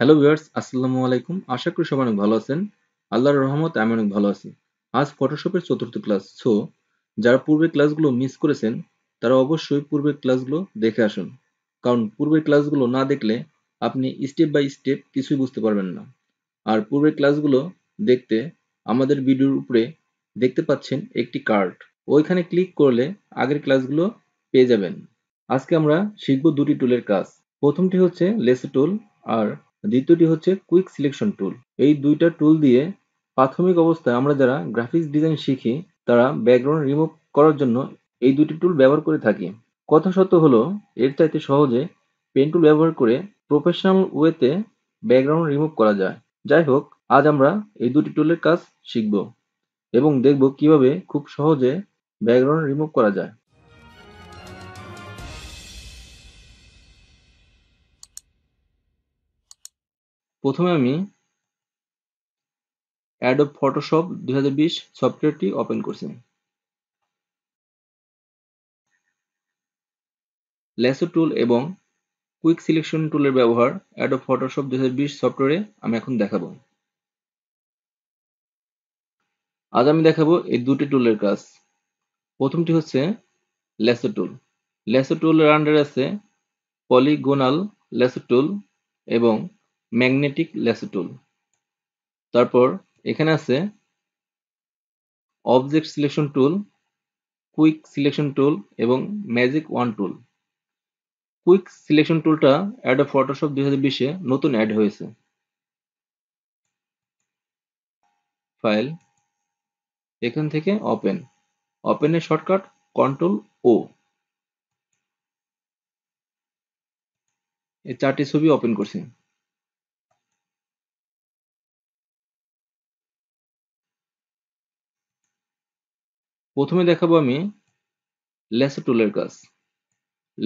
hello viewers আসসালামু আলাইকুম আশা করি সবাই অনেক ভালো আছেন আল্লাহর রহমত আমি অনেক ভালো আছি আজ ফটোশপের চতুর্থ ক্লাস সো যারা পূর্বের ক্লাসগুলো মিস করেছেন তারা অবশ্যই পূর্বের ক্লাসগুলো দেখে আসুন কারণ পূর্বের ক্লাসগুলো না দেখলে আপনি স্টেপ বাই স্টেপ কিছুই বুঝতে পারবেন না আর পূর্বের ক্লাসগুলো দেখতে আমাদের ভিডিওর উপরে দেখতে পাচ্ছেন একটি কার্ড ওইখানে ক্লিক করলে আগের ক্লাসগুলো পেয়ে যাবেন আজকে আমরা শিখব দুটি টুলের কাজ প্রথমটি হচ্ছে লেসে টুল আর দ্বিতীয়টি হচ্ছে কুইক সিলেকশন টুল এই দুইটা টুল দিয়ে প্রাথমিক অবস্থায় আমরা যারা গ্রাফিক্স ডিজাইন শিখি তারা ব্যাকগ্রাউন্ড রিমুভ করার জন্য এই দুটি টুল ব্যবহার করে থাকি কথা সত্য হলো এর চাইতে সহজে পেন টুল ব্যবহার করে প্রফেশনাল ওয়েতে ব্যাকগ্রাউন্ড রিমুভ করা যায় যাই হোক আজ আমরা এই দুটি টুলের কাজ শিখব এবং দেখব কিভাবে খুব সহজে ব্যাকগ্রাউন্ড রিমুভ করা যায় প্রথমে আমি অ্যাডোব ফটোশপ দুই সফটওয়্যারটি ওপেন করছি লেসো টুল এবং কুইক সিলেকশন টুলের ব্যবহার অ্যাডোব ফটোশপ দুই সফটওয়্যারে আমি এখন দেখাবো আজ আমি দেখাবো এই দুটি টুলের কাজ প্রথমটি হচ্ছে লেসো টুল লেসো টুলের আন্ডারে আছে পলিগোনাল লেসো টুল এবং ম্যাগনেটিক লেসেটুল টুল তারপর এখানে আছে object selection tool quick selection tool এবং magic wand tool quick selection টুলটা অ্যাড ফটোশপ দুই হাজার বিশে নতুন অ্যাড হয়েছে ফাইল এখান থেকে ওপেন ওপেনের শর্টকাট কন্ট্রোল ও এই চারটি ছবি ওপেন করছি প্রথমে দেখাবো আমি লেসো টুলের কাজ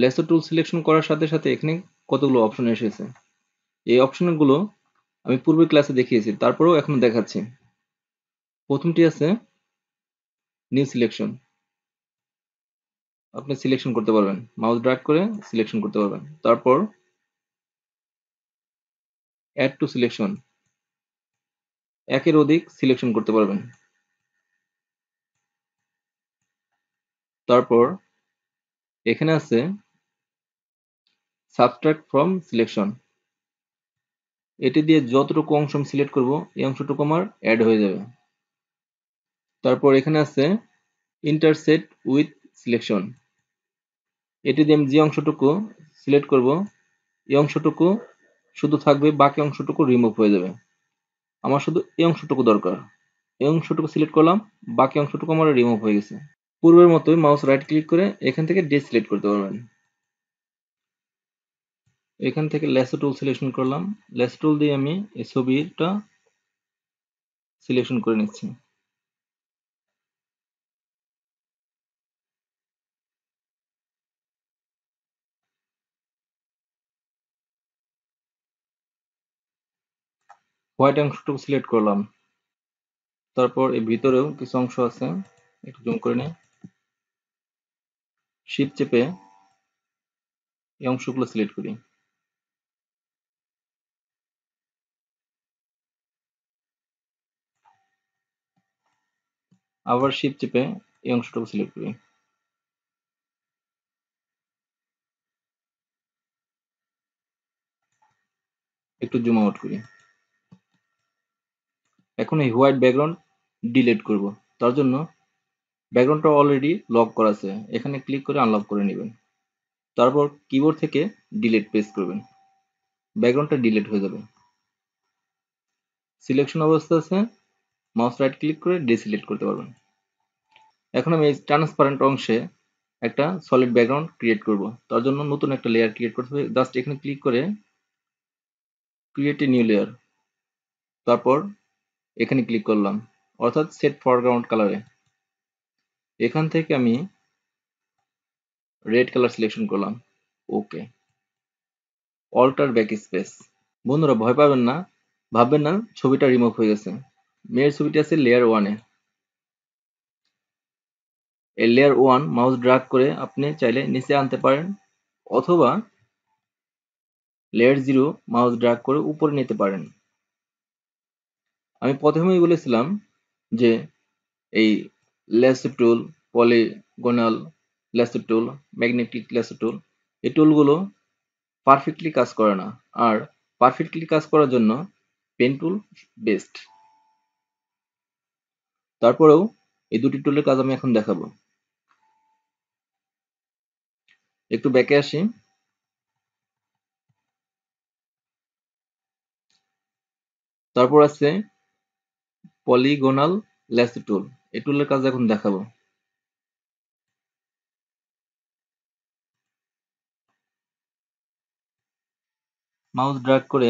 লেসো টুল সিলেকশন করার সাথে সাথে এখানে কতগুলো অপশন এসেছে এই অপশনগুলো আমি পূর্বের ক্লাসে দেখিয়েছি তারপরেও এখন দেখাচ্ছি প্রথমটি আছে নিউ সিলেকশন আপনি সিলেকশন করতে পারবেন মাউস ড্রাগ করে সিলেকশন করতে পারবেন তারপর অ্যাড টু সিলেকশন একের অধিক সিলেকশন করতে পারবেন তারপর এখানে আছে সাবট্রাক্ট ফ্রম সিলেকশন এটি দিয়ে যতটুকু অংশ আমি সিলেক্ট করবো এই অংশটুকু আমার অ্যাড হয়ে যাবে তারপর এখানে আছে ইন্টারসেট উইথ সিলেকশন এটি দিয়ে আমি যে অংশটুকু সিলেক্ট করব এই অংশটুকু শুধু থাকবে বাকি অংশটুকু রিমুভ হয়ে যাবে আমার শুধু এই অংশটুকু দরকার এই অংশটুকু সিলেক্ট করলাম বাকি অংশটুকু আমার রিমুভ হয়ে গেছে পূর্বের মতোই মাউস রাইট ক্লিক করে এখান থেকে সিলেক্ট করতে পারবেন এখান থেকে লেসো টুল সিলেকশন করলাম লেস টুল দিয়ে আমি এই ছবিটা সিলেকশন করে নিচ্ছি হোয়াইট অংশটুকু সিলেক্ট করলাম তারপর এই ভিতরেও কিছু অংশ আছে একটু জুম করে নেয় শিফট চেপে এই অংশগুলো সিলেক্ট করি আবার শিফট চেপে এই অংশটুকু সিলেক্ট করি একটু জুম আউট করি এখন এই হোয়াইট ব্যাকগ্রাউন্ড ডিলিট করব তার জন্য ব্যাকগ্রাউন্ডটা অলরেডি লক করা আছে এখানে ক্লিক করে আনলক করে নেবেন তারপর কিবোর্ড থেকে ডিলিট প্রেস করবেন ব্যাকগ্রাউন্ডটা ডিলিট হয়ে যাবে সিলেকশন অবস্থা আছে মাউস রাইট ক্লিক করে ডিসিলেক্ট করতে পারবেন এখন আমি এই ট্রান্সপারেন্ট অংশে একটা সলিড ব্যাকগ্রাউন্ড ক্রিয়েট করব তার জন্য নতুন একটা লেয়ার ক্রিয়েট করতে হবে জাস্ট এখানে ক্লিক করে ক্রিয়েট এ নিউ লেয়ার তারপর এখানে ক্লিক করলাম অর্থাৎ সেট ফরগ্রাউন্ড কালারে এখান থেকে আমি রেড কালার সিলেকশন করলাম ওকে অল্টার ব্যাক স্পেস বন্ধুরা ভয় পাবেন না ভাববেন না ছবিটা রিমুভ হয়ে গেছে মেয়ের ছবিটি আছে লেয়ার ওয়ানে এই লেয়ার ওয়ান মাউস ড্রাগ করে আপনি চাইলে নিচে আনতে পারেন অথবা লেয়ার জিরো মাউস ড্রাগ করে উপরে নিতে পারেন আমি প্রথমেই বলেছিলাম যে এই লেসিপ টুল পলিগোনাল লেসিপ টুল ম্যাগনেটিক লেসিপ টুল এই টুলগুলো পারফেক্টলি কাজ করে না আর পারফেক্টলি কাজ করার জন্য পেন টুল বেস্ট তারপরেও এই দুটি টুলের কাজ আমি এখন দেখাবো একটু ব্যাকে আসি তারপর আছে পলিগোনাল ল্যাসি টুল এই টুলের কাজ এখন দেখাবো মাউস ড্রাগ করে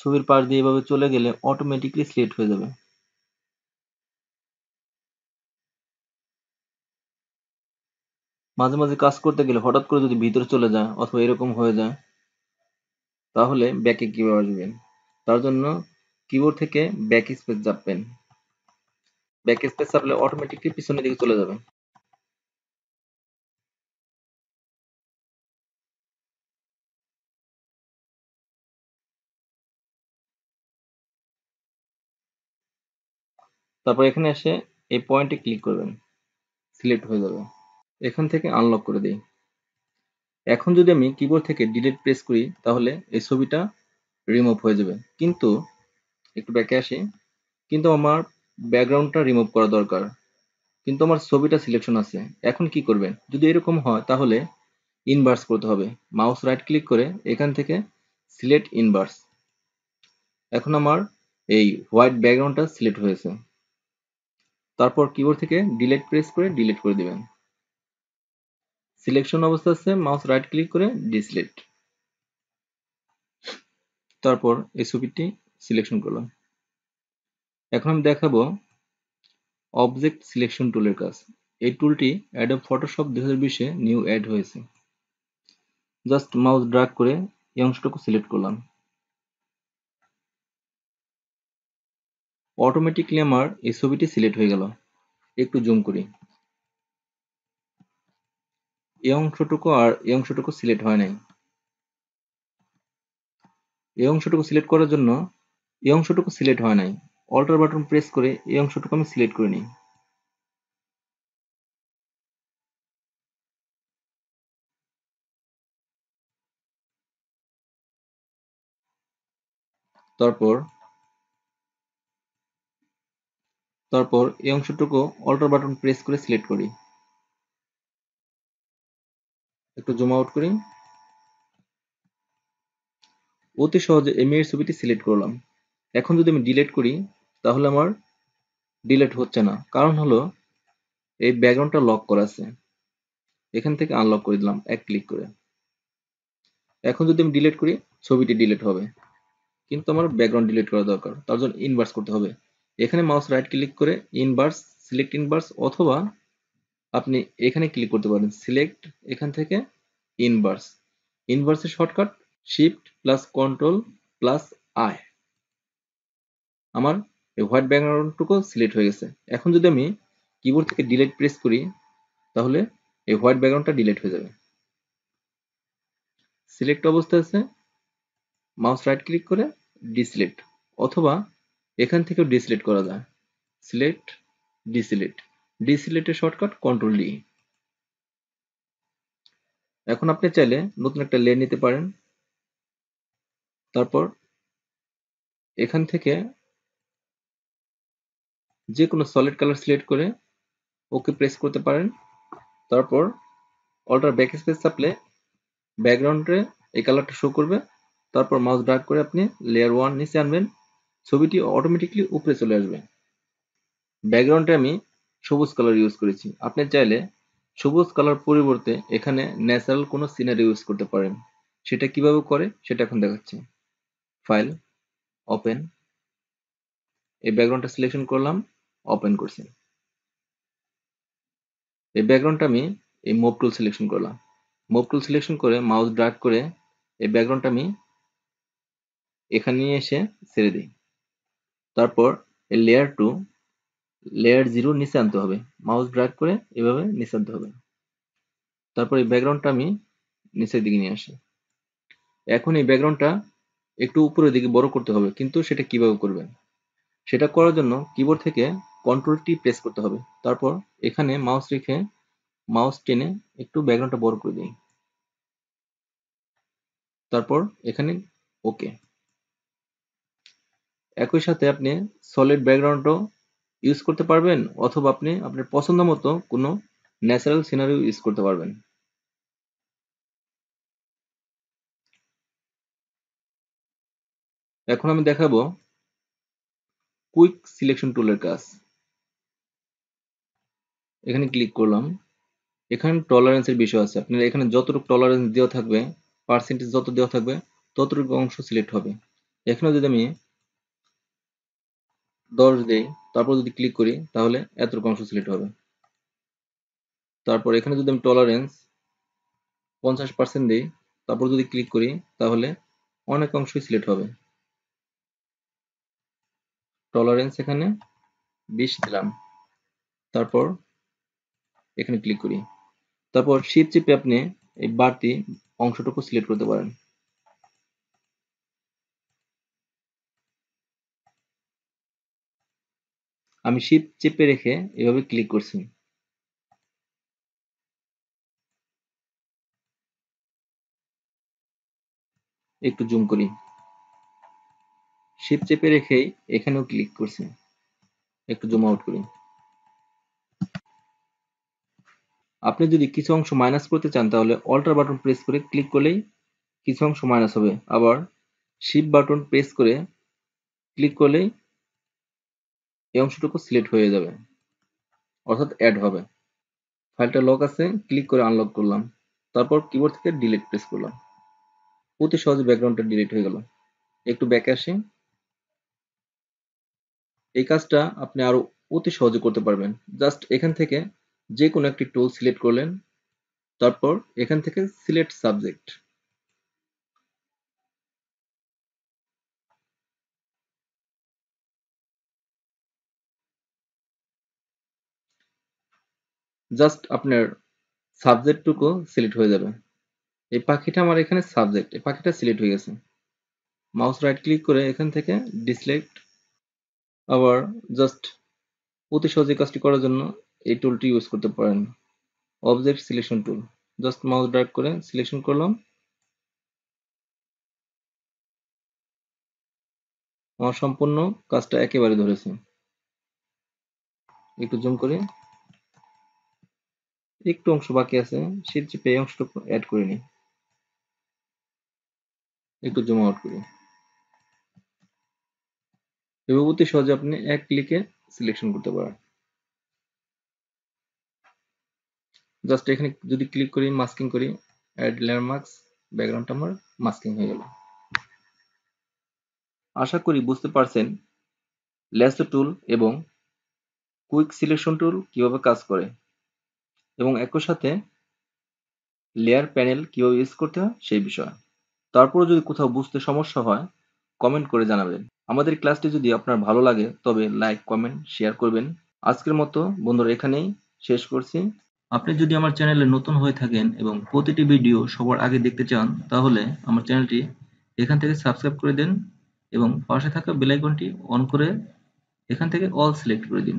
ছবির পাশ দিয়ে এভাবে চলে গেলে অটোমেটিকলি সিলেক্ট হয়ে যাবে মাঝে মাঝে কাজ করতে গেলে হঠাৎ করে যদি ভিতরে চলে যায় অথবা এরকম হয়ে যায় তাহলে ব্যাকে কিভাবে আসবেন তার জন্য কিবোর্ড থেকে ব্যাক স্পেস চাপবেন ব্যাক স্পেস চাপলে অটোমেটিকলি পিছনের দিকে চলে যাবে তারপর এখানে এসে এই পয়েন্টে ক্লিক করবেন সিলেক্ট হয়ে যাবে এখান থেকে আনলক করে দিই এখন যদি আমি কিবোর্ড থেকে ডিলিট প্রেস করি তাহলে এই ছবিটা রিমুভ হয়ে যাবে কিন্তু একটু ব্যাকে আসি কিন্তু আমার ব্যাকগ্রাউন্ডটা রিমুভ করা দরকার কিন্তু আমার ছবিটা সিলেকশন আছে এখন কি করবেন যদি এরকম হয় তাহলে ইনভার্স করতে হবে মাউস রাইট ক্লিক করে এখান থেকে সিলেক্ট ইনভার্স এখন আমার এই হোয়াইট ব্যাকগ্রাউন্ডটা সিলেক্ট হয়েছে তারপর কিবোর্ড থেকে ডিলেট প্রেস করে ডিলেট করে দিবেন সিলেকশন অবস্থা আছে মাউস রাইট ক্লিক করে ডিসলেট তারপর এই ছবিটি সিলেকশন করলাম এখন আমি দেখাবো অবজেক্ট সিলেকশন টুলের কাজ এই টুলটি অ্যাডব ফটোশপ দু হাজার বিশে নিউ অ্যাড হয়েছে জাস্ট মাউস ড্রাগ করে এই অংশটুকু সিলেক্ট করলাম অটোমেটিকলি আমার এই ছবিটি সিলেক্ট হয়ে গেল একটু জুম করি এই অংশটুকু আর এই অংশটুকু সিলেক্ট হয় নাই এই অংশটুকু সিলেক্ট করার জন্য এই অংশটুকু সিলেক্ট হয় নাই অল্টার বাটন প্রেস করে এই অংশটুকু আমি সিলেক্ট করে নিই তারপর তারপর এই অংশটুকু অল্টার বাটন প্রেস করে সিলেক্ট করি একটু জুম আউট করি অতি সহজে এর ছবিটি সিলেক্ট করলাম এখন যদি আমি ডিলিট করি তাহলে আমার ডিলেট হচ্ছে না কারণ হলো এই ব্যাকগ্রাউন্ডটা লক করা আছে এখান থেকে আনলক করে দিলাম এক ক্লিক করে এখন যদি আমি ডিলিট করি ছবিটি ডিলেট হবে কিন্তু আমার ব্যাকগ্রাউন্ড ডিলিট করা দরকার তার জন্য ইনভার্স করতে হবে এখানে মাউস রাইট ক্লিক করে ইনভার্স সিলেক্ট ইনভার্স অথবা আপনি এখানে ক্লিক করতে পারেন সিলেক্ট এখান থেকে ইনভার্স ইনভার্সের shortcut shift plus control plus I আমার এই হোয়াইট ব্যাকগ্রাউন্ডটুকু সিলেক্ট হয়ে গেছে এখন যদি আমি কিবোর্ড থেকে ডিলেট প্রেস করি তাহলে এই হোয়াইট ব্যাকগ্রাউন্ডটা ডিলেট হয়ে যাবে সিলেক্ট অবস্থা আছে মাউস রাইট ক্লিক করে ডিসিলেক্ট অথবা এখান থেকেও ডিসিলেক্ট করা যায় সিলেক্ট ডিসিলেক্ট ডিসিলেক্টের শর্টকাট কন্ট্রোল ডি এখন আপনি চাইলে নতুন একটা লেয়ার নিতে পারেন তারপর এখান থেকে যে কোনো সলিড কালার সিলেক্ট করে ওকে প্রেস করতে পারেন তারপর অল্টার ব্যাক স্পেস চাপলে ব্যাকগ্রাউন্ডে এই কালারটা শো করবে তারপর মাউস ড্রাগ করে আপনি লেয়ার ওয়ান নিচে আনবেন ছবিটি অটোমেটিকলি উপরে চলে আসবে ব্যাকগ্রাউন্ডে আমি সবুজ কালার ইউজ করেছি আপনি চাইলে সবুজ কালার পরিবর্তে এখানে ন্যাচারাল কোনো সিনারি ইউজ করতে পারেন সেটা কিভাবে করে সেটা এখন দেখাচ্ছি ফাইল ওপেন এই ব্যাকগ্রাউন্ডটা সিলেকশন করলাম ওপেন করছি এই ব্যাকগ্রাউন্ডটা আমি এই মোভ টুল সিলেকশন করলাম মোভ টুল সিলেকশন করে মাউস ড্রাগ করে এই ব্যাকগ্রাউন্ডটা আমি এখানে নিয়ে এসে ছেড়ে দিই তারপর এই লেয়ার টু লেয়ার জিরো নিচে আনতে হবে মাউস ড্রাগ করে এভাবে নিচে আনতে হবে তারপর এই ব্যাকগ্রাউন্ডটা আমি নিচের দিকে নিয়ে আসি এখন এই ব্যাকগ্রাউন্ডটা একটু উপরের দিকে বড় করতে হবে কিন্তু সেটা কিভাবে করবেন সেটা করার জন্য কিবোর্ড থেকে কন্ট্রোল টি প্রেস করতে হবে তারপর এখানে মাউস রেখে মাউস টেনে একটু ব্যাকগ্রাউন্ডটা বড় করে দিই তারপর এখানে ওকে একই সাথে আপনি সলিড ব্যাকগ্রাউন্ডও ইউজ করতে পারবেন অথবা আপনি আপনার পছন্দ মতো কোনো ন্যাচারাল সিনারি ইউজ করতে পারবেন এখন আমি দেখাবো কুইক সিলেকশন টুলের কাজ এখানে ক্লিক করলাম এখানে টলারেন্সের বিষয় আছে আপনার এখানে যতটুকু টলারেন্স দেওয়া থাকবে পার্সেন্টেজ যত দেওয়া থাকবে ততটুকু অংশ সিলেক্ট হবে এখানে যদি আমি দশ দিই তারপর যদি ক্লিক করি তাহলে এতটুকু অংশ সিলেক্ট হবে তারপর এখানে যদি আমি টলারেন্স পঞ্চাশ পার্সেন্ট দিই তারপর যদি ক্লিক করি তাহলে অনেক অংশই সিলেক্ট হবে টলারেন্স এখানে বিশ দিলাম তারপর এখানে ক্লিক করি তারপর শীত চিপে আপনি এই বাড়তি অংশটুকু সিলেক্ট করতে পারেন আমি শিপ চেপে রেখে এভাবে ক্লিক করছি একটু জুম করি শিপ চেপে রেখেই এখানেও ক্লিক করছি একটু জুম আউট করি আপনি যদি কিছু অংশ মাইনাস করতে চান তাহলে অল্টার বাটন প্রেস করে ক্লিক করলেই কিছু অংশ মাইনাস হবে আবার শিপ বাটন প্রেস করে ক্লিক করলেই এই অংশটুকু সিলেক্ট হয়ে যাবে অর্থাৎ অ্যাড হবে ফাইলটা লক আছে ক্লিক করে আনলক করলাম তারপর কিবোর্ড থেকে ডিলিট প্রেস করলাম অতি সহজে ব্যাকগ্রাউন্ডটা ডিলিট হয়ে গেল একটু ব্যাকে আসি এই কাজটা আপনি আরো অতি সহজে করতে পারবেন জাস্ট এখান থেকে যে কোনো একটি টুল সিলেক্ট করলেন তারপর এখান থেকে সিলেক্ট সাবজেক্ট জাস্ট আপনার সাবজেক্টটুকু সিলেক্ট হয়ে যাবে এই পাখিটা আমার এখানে সাবজেক্ট এই পাখিটা সিলেক্ট হয়ে গেছে মাউস রাইট ক্লিক করে এখান থেকে ডিসলেক্ট আবার জাস্ট অতি সহজে কাজটি করার জন্য এই টুলটি ইউজ করতে পারেন object selection tool just mouse drag করে সিলেকশন করলাম আমার সম্পূর্ণ কাজটা একেবারে ধরেছে একটু জুম করে একটু অংশ বাকি আছে শীত চেপে অংশটুকু অ্যাড করে নিই একটু জুম আউট করি এভাবে অতি সহজে আপনি এক ক্লিকে সিলেকশন করতে পারেন জাস্ট এখানে যদি ক্লিক করি মাস্কিং করি অ্যাড লেয়ার মাস্ক ব্যাকগ্রাউন্ডটা আমার মাস্কিং হয়ে গেল আশা করি বুঝতে পারছেন লেসো টুল এবং কুইক সিলেকশন টুল কিভাবে কাজ করে এবং একই সাথে লেয়ার প্যানেল কিভাবে ইউজ করতে হয় সেই বিষয়ে তারপর যদি কোথাও বুঝতে সমস্যা হয় কমেন্ট করে জানাবেন আমাদের ক্লাসটি যদি আপনার ভালো লাগে তবে লাইক কমেন্ট শেয়ার করবেন আজকের মতো বন্ধুরা এখানেই শেষ করছি আপনি যদি আমার চ্যানেলে নতুন হয়ে থাকেন এবং প্রতিটি ভিডিও সবার আগে দেখতে চান তাহলে আমার চ্যানেলটি এখান থেকে সাবস্ক্রাইব করে দেন এবং পাশে থাকা বেলাইকনটি অন করে এখান থেকে অল সিলেক্ট করে দিন